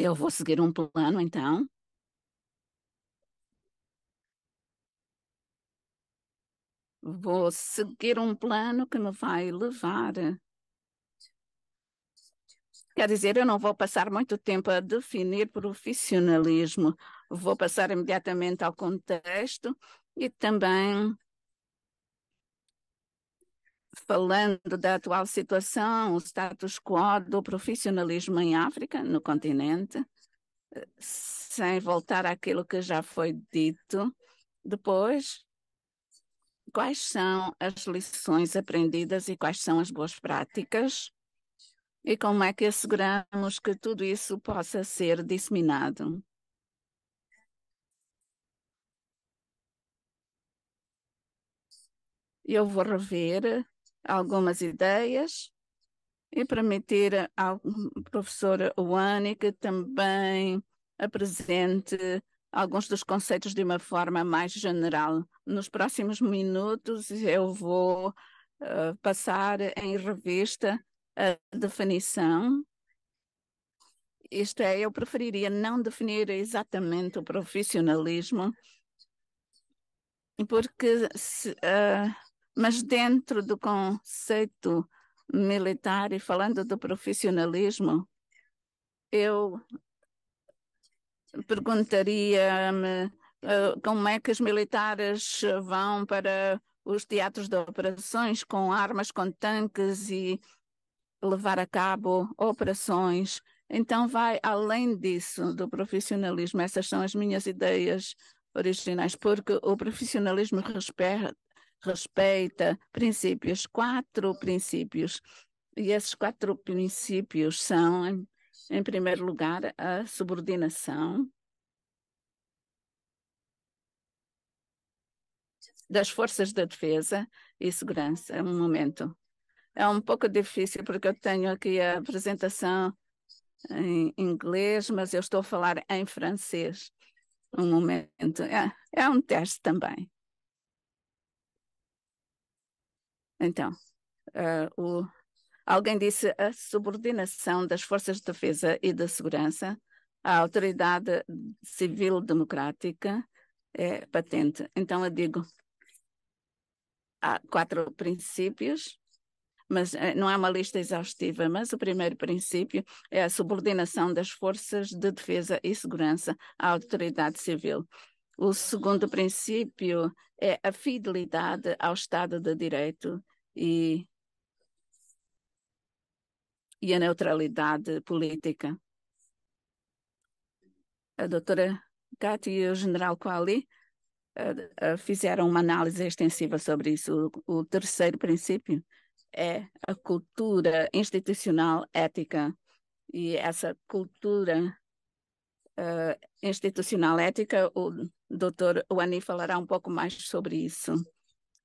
Eu vou seguir um plano, então. Vou seguir um plano que me vai levar. Quer dizer, eu não vou passar muito tempo a definir profissionalismo. Vou passar imediatamente ao contexto e também falando da atual situação, o status quo do profissionalismo em África, no continente, eh, sem voltar àquilo que já foi dito. Depois, quais são as lições aprendidas e quais são as boas práticas? E como é que asseguramos que tudo isso possa ser disseminado? Eu vou rever algumas ideias e permitir eh, ao professor Wani que também apresente alguns dos conceitos de uma forma mais general. Nos próximos minutos eu vou uh, passar em revista a definição. Isto é, eu preferiria não definir exatamente o profissionalismo, porque se, uh, mas dentro do conceito militar e falando do profissionalismo, eu perguntaria-me eh, como é que os militares vão para os teatros de operações com armas, com tanques e levar a cabo operações. Então vai além disso do profissionalismo. Essas são as minhas ideias originais, porque o profissionalismo respeita respeita princípios, quatro princípios. E esses quatro princípios são, em, em primeiro lugar, a subordinação das forças da defesa e segurança. um momento. É um pouco difícil porque eu tenho aqui a apresentação em inglês, mas eu estou a falar em francês. Um momento. É, é um teste também. Então, uh, o, alguém disse a subordinação das forças de defesa e de segurança à autoridade civil democrática é patente. Então, eu digo, há quatro princípios, mas eh, não é uma lista exaustiva, mas o primeiro princípio é a subordinação das forças de defesa e segurança à autoridade civil. O segundo princípio é a fidelidade ao Estado de Direito e, e a neutralidade política. A doutora Gatti e o general Quali uh, uh, fizeram uma análise extensiva sobre isso. O, o terceiro princípio é a cultura institucional ética. E essa cultura uh, institucional ética, o doutor Wani falará um pouco mais sobre isso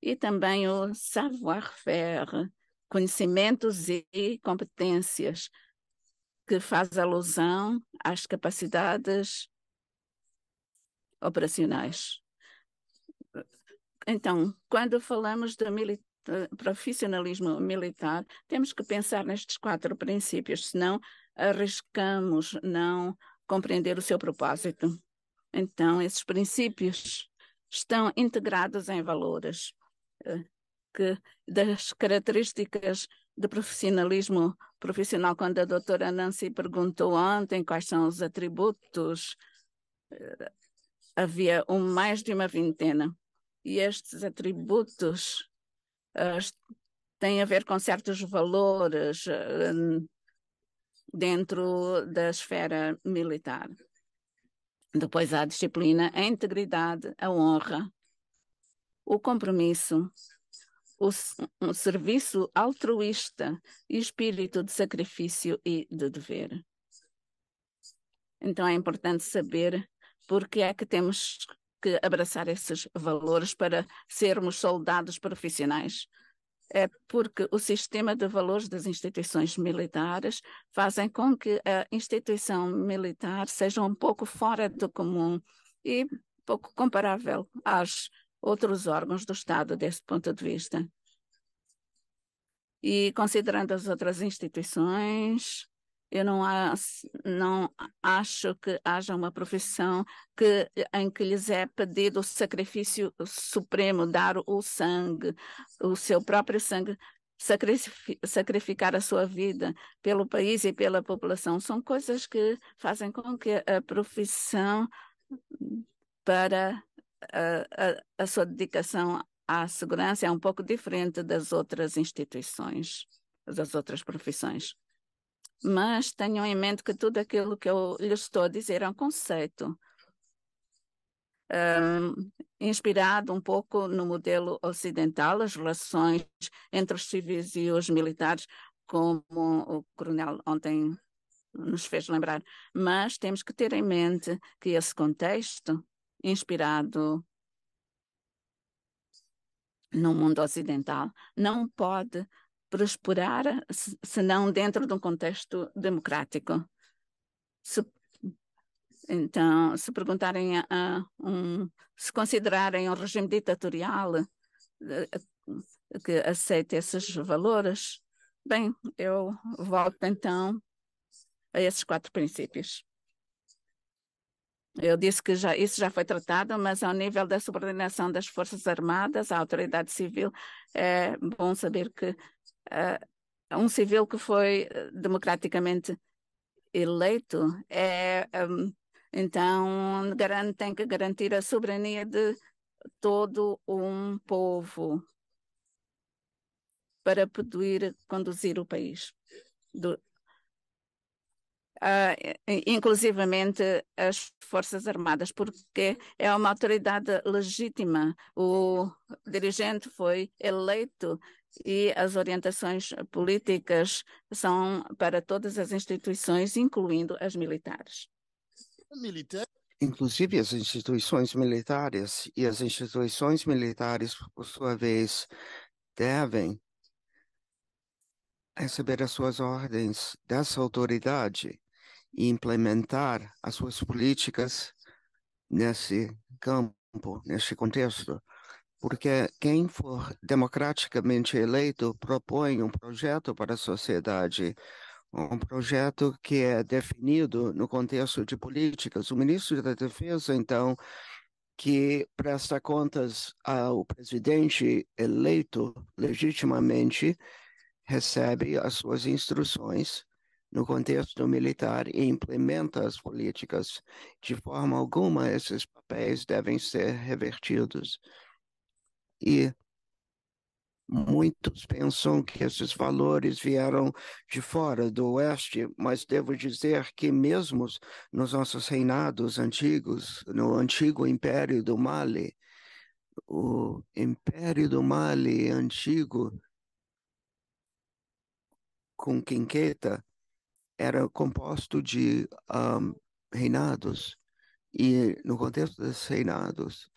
e também o savoir-faire, conhecimentos e competências, que faz alusão às capacidades operacionais. Então, quando falamos de profissionalismo militar, temos que pensar nestes quatro princípios, senão arriscamos não compreender o seu propósito. Então, esses princípios estão integrados em valores que, das características de profissionalismo profissional, quando a doutora Nancy perguntou ontem quais são os atributos, eh, havia um, mais de uma vintena. E estes atributos uh, têm a ver com certos valores uh, dentro da esfera militar. Depois há a disciplina, a integridade, a honra, o compromisso, o, serviço altruísta e espírito de sacrifício e de dever. Então é importante saber porque é que temos que abraçar esses valores para sermos soldados profissionais. É porque o sistema de valores das instituições militares fazem com que a instituição militar seja um pouco fora do comum e pouco comparável às outros órgãos do Estado desse ponto de vista. E considerando as outras instituições, eu não, há, não acho que haja uma profissão que, em que lhes é pedido o sacrifício supremo, dar o sangue, o seu próprio sangue, sacrificar a sua vida pelo país e pela população. São coisas que fazem com que a profissão para a, a, sua dedicação à segurança é um pouco diferente das outras instituições, das outras profissões. Mas tenham em mente que tudo aquilo que eu lhes estou a dizer é um conceito um, inspirado um pouco no modelo ocidental, as relações entre os civis e os militares, como o coronel ontem nos fez lembrar. Mas temos que ter em mente que esse contexto inspirado no mundo ocidental, não pode prosperar senão dentro de um contexto democrático. Se, então, se perguntarem a, a um, se considerarem um regime ditatorial eh, eh, que aceite esses valores, bem, eu volto então a esses quatro princípios. Eu disse que já, isso já foi tratado, mas ao nível da subordinação das Forças Armadas à autoridade civil, é bom saber que uh, um civil que foi ah, democraticamente eleito é, um, então, garante, tem que garantir a soberania de todo um povo para poder conduzir o país do, uh, inclusivamente as Forças Armadas, porque é uma autoridade legítima. O dirigente foi eleito e as orientações políticas são para todas as instituições, incluindo as militares. Inclusive as instituições militares e as instituições militares, por sua vez, devem receber as suas ordens dessa autoridade e implementar as suas políticas nesse campo, neste contexto. Porque quem for democraticamente eleito propõe um projeto para a sociedade, um projeto que é definido no contexto de políticas. O ministro da Defesa, então, que presta contas ao presidente eleito legitimamente, recebe as suas instruções no contexto militar e implementa as políticas. De forma alguma, esses papéis devem ser revertidos. E Muitos pensam que esses valores vieram de fora, do oeste, mas devo dizer que, mesmo nos nossos reinados antigos, no antigo Império do Mali, o Império do Mali antigo, com Quinqueta, era composto de um, reinados, e no contexto desses reinados,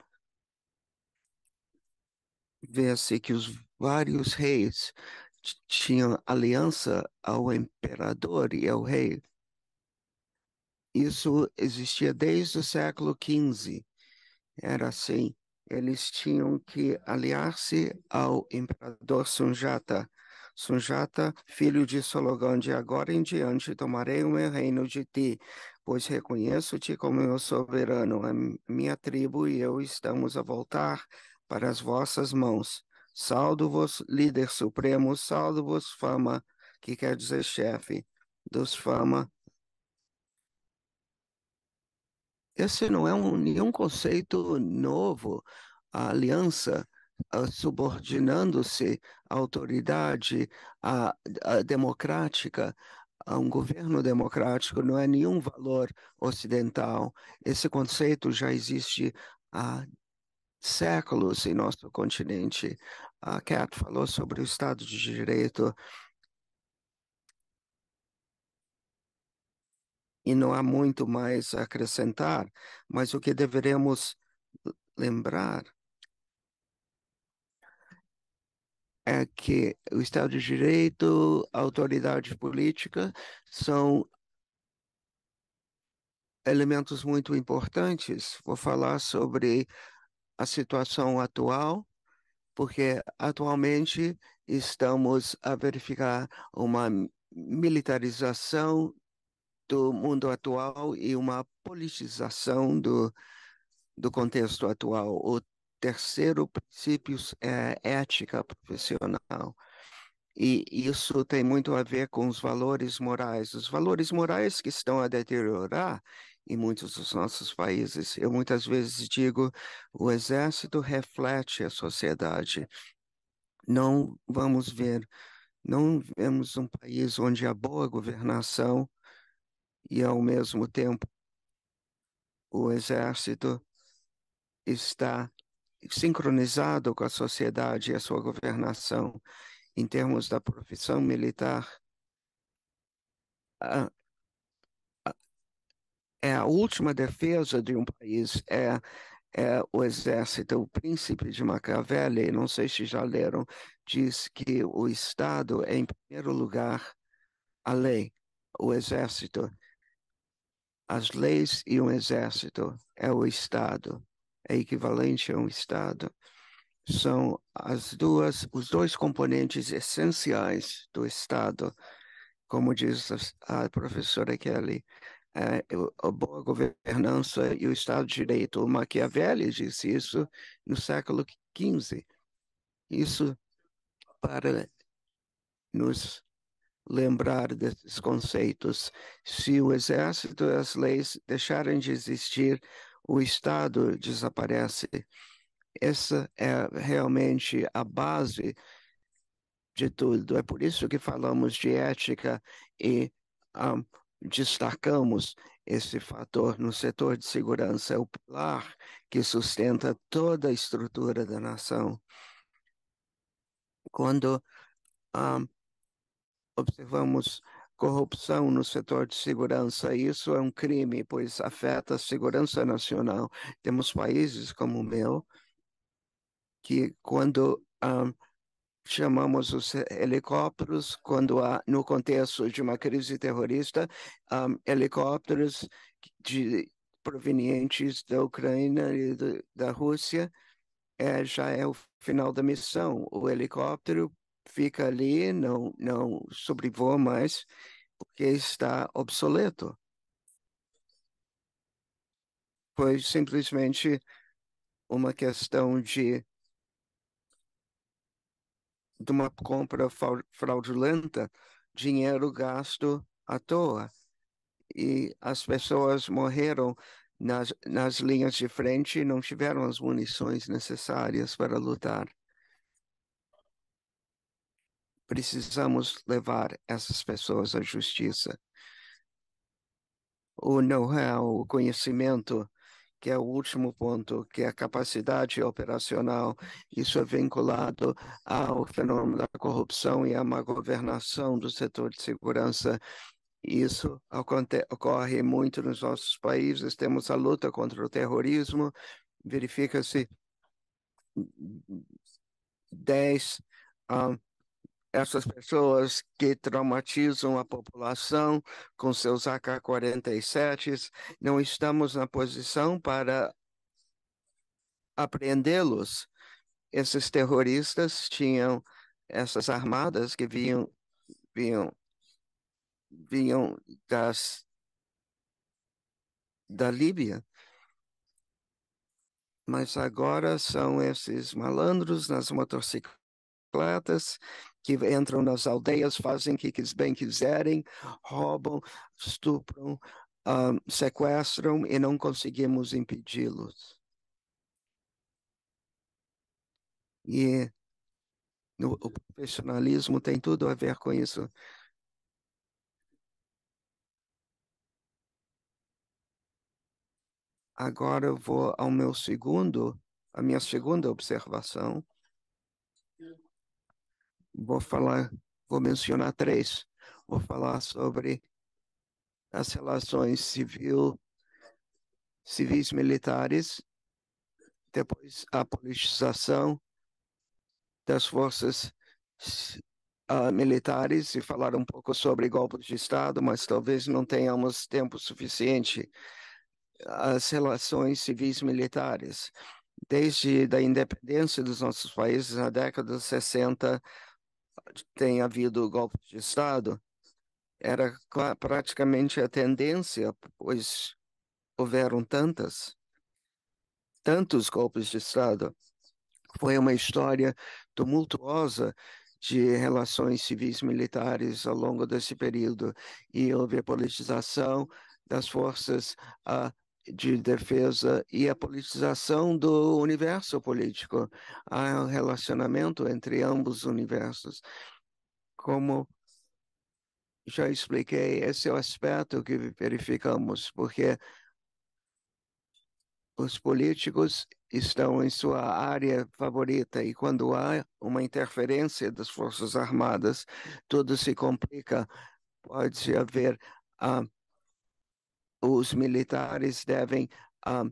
vê-se que os vários reis tinham aliança ao imperador e ao rei. Isso existia desde o século XV. Era assim. Eles tinham que aliar-se ao imperador Sunjata Sunjata, filho de Sologan, de agora em diante tomarei o meu reino de ti, pois reconheço-te como meu soberano. A minha tribo e eu estamos a voltar para as vossas mãos. Saldo-vos, líder supremo, saldo-vos, fama, que quer dizer chefe, dos fama. Esse não é um, nenhum conceito novo. A aliança ah, subordinando-se autoridade a, a democrática, a um governo democrático, não é nenhum valor ocidental. Esse conceito já existe há séculos em nosso continente. A Kat falou sobre o Estado de Direito. E não há muito mais a acrescentar, mas o que deveremos lembrar é que o Estado de Direito, a autoridade política são elementos muito importantes. Vou falar sobre a situação atual, porque atualmente estamos a verificar uma militarização do mundo atual e uma politização do, do contexto atual. O terceiro princípio é ética profissional. E isso tem muito a ver com os valores morais. Os valores morais que estão a deteriorar em muitos dos nossos países. Eu muitas vezes digo: o exército reflete a sociedade. Não vamos ver, não vemos um país onde há boa governação e, ao mesmo tempo, o exército está sincronizado com a sociedade e a sua governação em termos da profissão militar, a, a, é a última defesa de um país, é, é o exército. É o príncipe de Machiavelli, não sei se já leram, diz que o Estado é, em primeiro lugar, a lei, o exército. As leis e o exército é o Estado é equivalente a um Estado, uhum. são as duas, os dois componentes essenciais do Estado, como diz a professora Kelly, é, a boa governança e o Estado de Direito. O Machiavelli disse isso no século XV. Isso para nos lembrar desses conceitos. Se o exército e as leis deixarem de existir, o Estado desaparece. Essa é realmente a base de tudo. É por isso que falamos de ética e um, ah, destacamos esse fator no setor de segurança. É o pilar que sustenta toda a estrutura da nação. Quando um, ah, observamos corrupção no setor de segurança. Isso é um crime, pois afeta a segurança nacional. Temos países como o meu, que quando um, ah, chamamos os helicópteros, quando há, no contexto de uma crise terrorista, um, ah, helicópteros de, provenientes da Ucrânia e do, da Rússia, é, já é o final da missão. O helicóptero fica ali, não, não sobrevoa mais, porque está obsoleto. Foi simplesmente uma questão de, de uma compra fraudulenta, dinheiro gasto à toa. E as pessoas morreram nas, nas linhas de frente e não tiveram as munições necessárias para lutar. Precisamos levar essas pessoas à justiça. O know-how, o conhecimento, que é o último ponto, que é a capacidade operacional. Isso é vinculado ao fenômeno da corrupção e à má governação do setor de segurança. Isso ocorre muito nos nossos países. Temos a luta contra o terrorismo. Verifica-se 10 um, essas pessoas que traumatizam a população com seus AK-47, s não estamos na posição para apreendê-los. Esses terroristas tinham essas armadas que vinham, vinham, vinham das, da Líbia. Mas agora são esses malandros nas motocicletas que entram nas aldeias, fazem o que bem quiserem, roubam, estupram, ah, sequestram e não conseguimos impedi-los. E o, o profissionalismo tem tudo a ver com isso. Agora eu vou ao meu segundo, a minha segunda observação. Vou falar, vou mencionar três. Vou falar sobre as relações civil, civis militares, depois a politização das forças uh, militares e falar um pouco sobre golpes de Estado, mas talvez não tenhamos tempo suficiente. As relações civis militares. Desde a independência dos nossos países, na década de 60, tem havido golpes de Estado, era praticamente a tendência, pois houveram tantas, tantos golpes de Estado. Foi uma história tumultuosa de relações civis militares ao longo desse período e houve a politização das forças, de defesa e a politização do universo político. Há um relacionamento entre ambos os universos. Como já expliquei, esse é o aspecto que verificamos, porque os políticos estão em sua área favorita e quando há uma interferência das forças armadas, tudo se complica. Pode haver a os militares devem uh,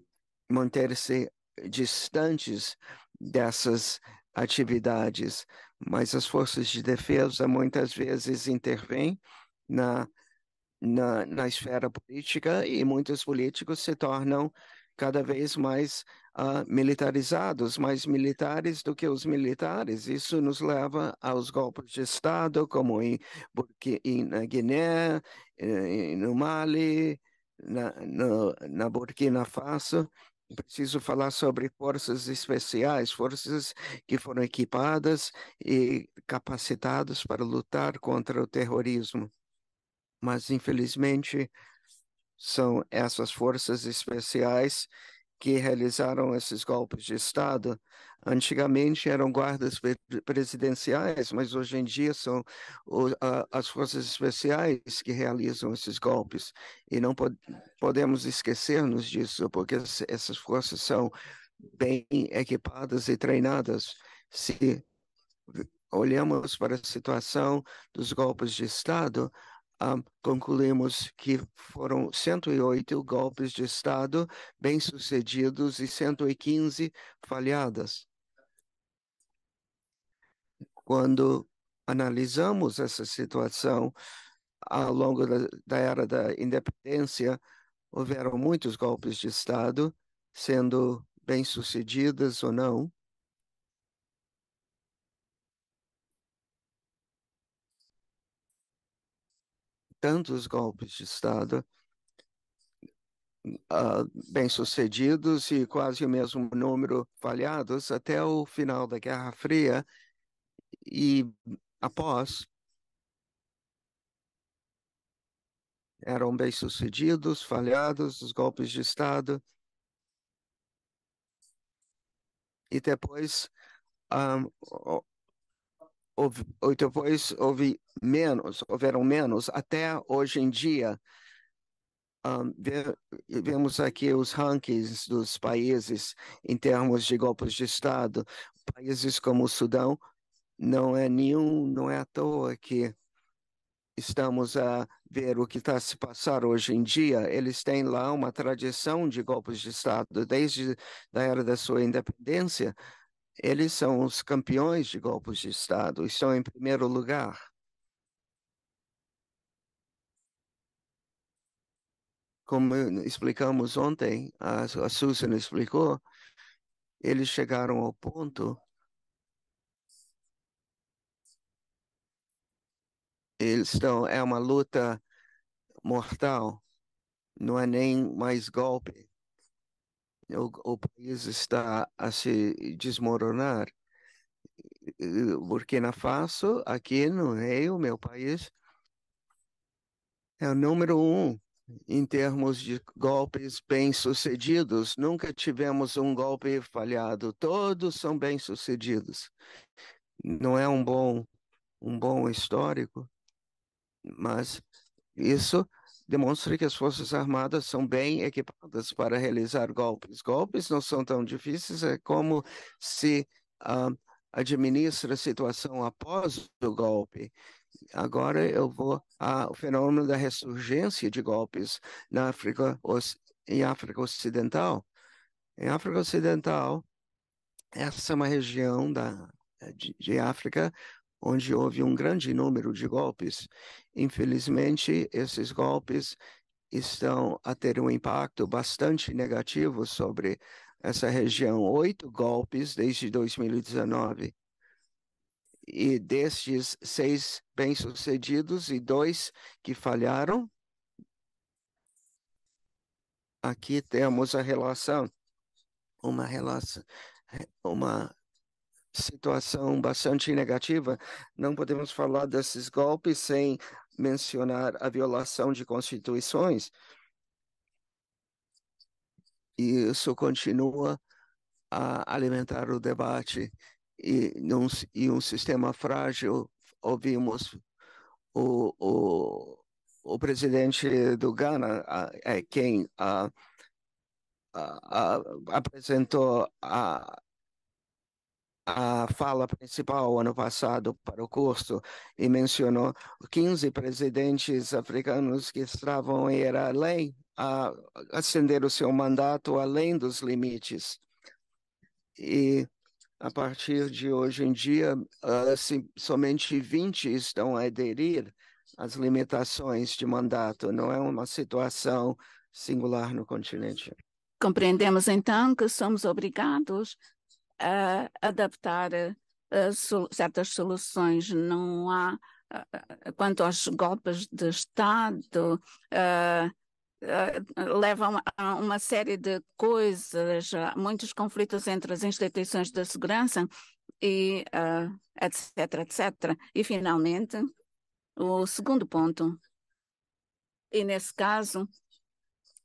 manter-se distantes dessas atividades, mas as forças de defesa muitas vezes intervêm na, na, na esfera política e muitos políticos se tornam cada vez mais uh, militarizados, mais militares do que os militares. Isso nos leva aos golpes de Estado, como em, Burqui, na Guiné, eh, no Mali, na, no, na Burkina Faso, preciso falar sobre forças especiais, forças que foram equipadas e capacitadas para lutar contra o terrorismo. Mas, infelizmente, são essas forças especiais que realizaram esses golpes de Estado, antigamente eram guardas presidenciais, mas hoje em dia são as forças especiais que realizam esses golpes. E não podemos esquecer-nos disso, porque essas forças são bem equipadas e treinadas. Se olhamos para a situação dos golpes de Estado, um, ah, concluímos que foram 108 golpes de Estado bem-sucedidos e 115 falhadas. Quando analisamos essa situação ao longo da, da era da independência, houveram muitos golpes de Estado, sendo bem-sucedidas ou não, tantos golpes de Estado uh, bem-sucedidos e quase o mesmo número falhados até o final da Guerra Fria e após. Eram bem-sucedidos, falhados, os golpes de Estado. E depois um, ah, houve, depois houve menos, houveram menos. Até hoje em dia, um, vemos aqui os rankings dos países em termos de golpes de Estado. Países como o Sudão não é nenhum, não é à toa que estamos a ver o que está se passar hoje em dia, eles têm lá uma tradição de golpes de Estado desde a era da sua independência. Eles são os campeões de golpes de Estado, estão em primeiro lugar. Como explicamos ontem, a, Susan explicou, eles chegaram ao ponto. Eles estão, é uma luta mortal, não é nem mais golpe o, o país está a se desmoronar. Burkina Faso, aqui no Rio, meu país, é o número um em termos de golpes bem-sucedidos. Nunca tivemos um golpe falhado. Todos são bem-sucedidos. Não é um bom, um bom histórico, mas isso demonstra que as Forças Armadas são bem equipadas para realizar golpes. Golpes não são tão difíceis, é como se ah, administra a situação após o golpe. Agora eu vou ao fenômeno da ressurgência de golpes na África, em África Ocidental. Em África Ocidental, essa é uma região da, de, de África onde houve um grande número de golpes. Infelizmente, esses golpes estão a ter um impacto bastante negativo sobre essa região. Oito golpes desde 2019. E destes, seis bem-sucedidos e dois que falharam. Aqui temos a relação, uma relação, uma situação bastante negativa. Não podemos falar desses golpes sem mencionar a violação de constituições. E isso continua a alimentar o debate. E, num, um sistema frágil, ouvimos o, o, o presidente do Ghana, a, é quem a, a, apresentou a a fala principal ano passado para o curso e mencionou 15 presidentes africanos que estavam ir além, a acender o seu mandato além dos limites. E a partir de hoje em dia, assim, somente 20 estão a aderir às limitações de mandato. Não é uma situação singular no continente. Compreendemos então que somos obrigados a adaptar sol certas soluções, não há quanto aos golpes de Estado, uh, uh, levam a uma série de coisas, muitos conflitos entre as instituições de segurança e uh, etc, etc. E finalmente, o segundo ponto, e nesse caso,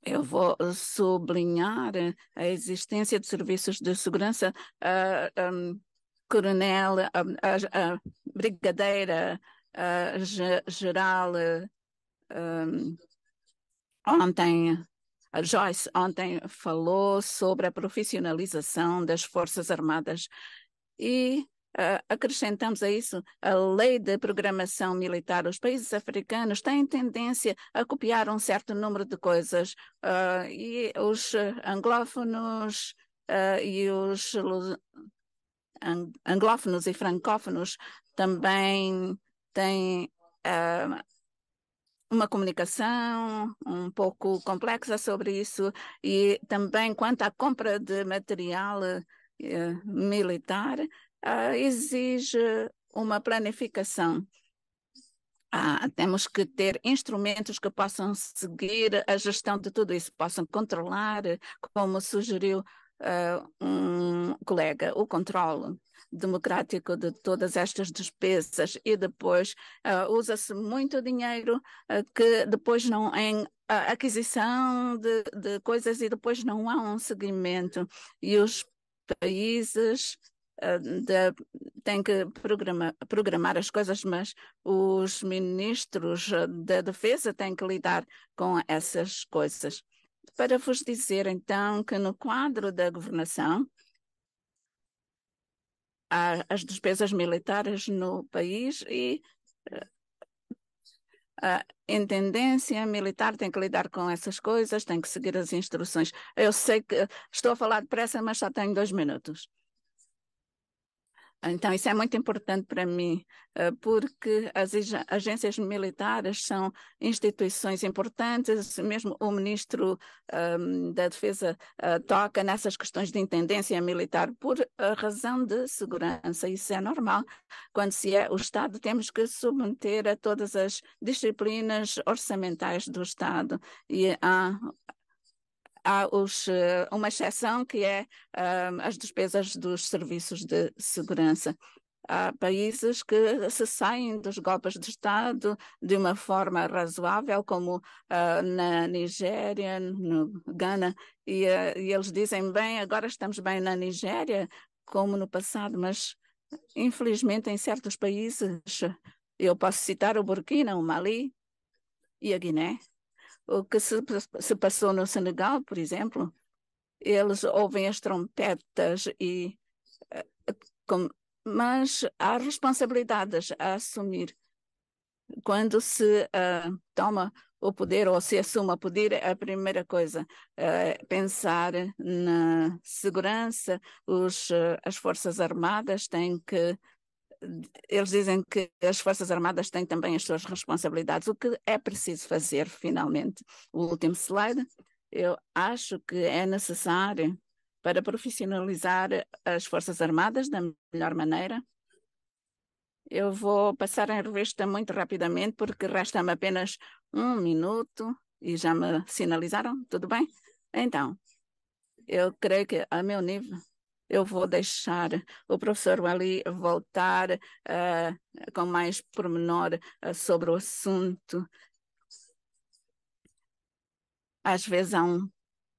eu vou sublinhar eh, a existência de serviços de segurança, uh, ah, um, ah, coronel, uh, uh, brigadeira, geral. ontem, a Joyce ontem falou sobre a profissionalização das Forças Armadas e Uh, acrescentamos a isso a lei de programação militar. Os países africanos têm tendência a copiar um certo número de coisas uh, e os ah, anglófonos uh, e os anglófonos e francófonos também têm uma comunicação um pouco complexa sobre isso e também quanto à compra de material eh, militar, uh, exige uma planificação. Uh, temos que ter instrumentos que possam seguir a gestão de tudo isso, possam controlar, como sugeriu uh, um colega, o controle democrático de todas estas despesas e depois uh, usa-se muito dinheiro uh, que depois não em uh, aquisição de, de, coisas e depois não há um seguimento e os países de, tem que programa, programar as coisas, mas os ministros eh, da defesa têm que lidar com essas coisas. Para vos dizer, então, que no quadro da governação, há as despesas militares no país e eh, a intendência militar tem que lidar com essas coisas, tem que seguir as instruções. Eu sei que estou a falar depressa, mas só tenho dois minutos. Então, isso é muito importante para mim, eh, porque as agências militares são instituições importantes, mesmo o ministro um, ehm, da Defesa uh, toca nessas questões de intendência militar por razão de segurança. Isso é normal. Quando se é o Estado, temos que submeter a todas as disciplinas orçamentais do Estado e a há os, eh, uma exceção que é eh, as despesas dos serviços de segurança. Há países que se saem dos golpes de Estado de uma forma razoável, como uh, na Nigéria, no Ghana, e, uh, e eles dizem, bem, agora estamos bem na Nigéria, como no passado, mas infelizmente em certos países, eu posso citar o Burkina, o Mali e a Guiné, o que se, se passou no Senegal, por exemplo, eles ouvem as trompetas e eh, eh, com, mas há responsabilidades a assumir. Quando se uh, toma o poder ou se assume o poder, a primeira coisa é uh, pensar na segurança. Os, uh, as Forças Armadas têm que eles dizem que as Forças Armadas têm também as suas responsabilidades. O que é preciso fazer, finalmente? O último slide. Eu acho que é necessário para profissionalizar as Forças Armadas da melhor maneira. Eu vou passar em revista muito rapidamente, porque resta-me apenas um minuto e já me sinalizaram, tudo bem? Então, eu creio que, a meu nível, eu vou deixar o professor Wally voltar uh, com mais pormenor uh, sobre o assunto. Às vezes há um,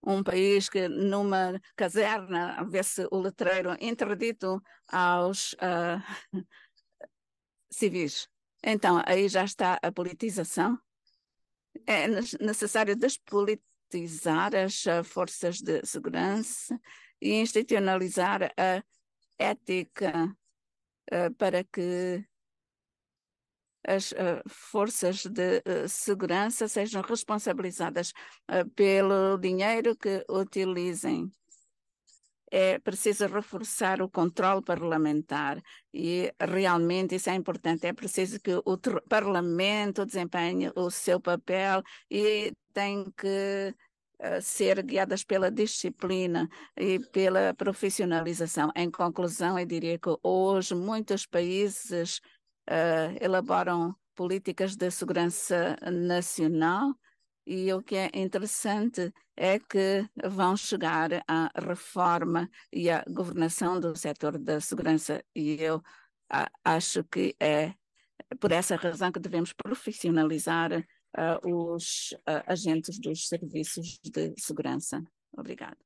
um país que numa caserna vê-se o letreiro interdito aos uh, civis. Então, aí já está a politização. É necessário despolitizar as forças de segurança e institucionalizar a ética uh, para que as uh, forças de uh, segurança sejam responsabilizadas pelo dinheiro que utilizem. É preciso reforçar o controle parlamentar e realmente isso é importante. É preciso que o Parlamento desempenhe o seu papel e tem que ser guiadas pela disciplina e pela profissionalização. Em conclusão, eu diria que hoje muitos países uh, elaboram políticas de segurança nacional e o que é interessante é que vão chegar à reforma e à governação do setor da segurança e eu acho que é por essa razão que devemos profissionalizar os agentes dos serviços de segurança. Obrigada.